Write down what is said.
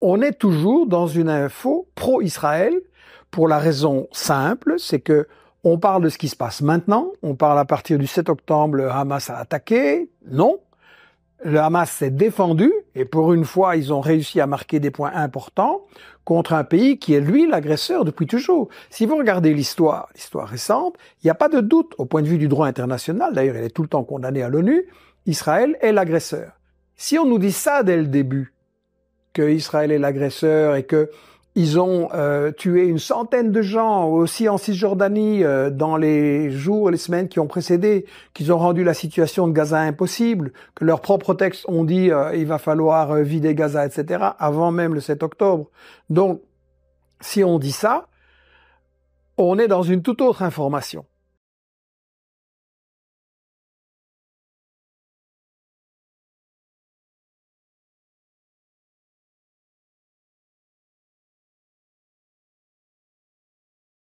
on est toujours dans une info pro-Israël pour la raison simple, c'est que on parle de ce qui se passe maintenant, on parle à partir du 7 octobre, le Hamas a attaqué, non. Le Hamas s'est défendu et pour une fois, ils ont réussi à marquer des points importants contre un pays qui est lui l'agresseur depuis toujours. Si vous regardez l'histoire, l'histoire récente, il n'y a pas de doute au point de vue du droit international, d'ailleurs il est tout le temps condamné à l'ONU, Israël est l'agresseur. Si on nous dit ça dès le début, que Israël est l'agresseur et que ils ont euh, tué une centaine de gens aussi en Cisjordanie euh, dans les jours et les semaines qui ont précédé, qu'ils ont rendu la situation de Gaza impossible, que leurs propres textes ont dit euh, il va falloir vider Gaza, etc., avant même le 7 octobre. Donc, si on dit ça, on est dans une toute autre information.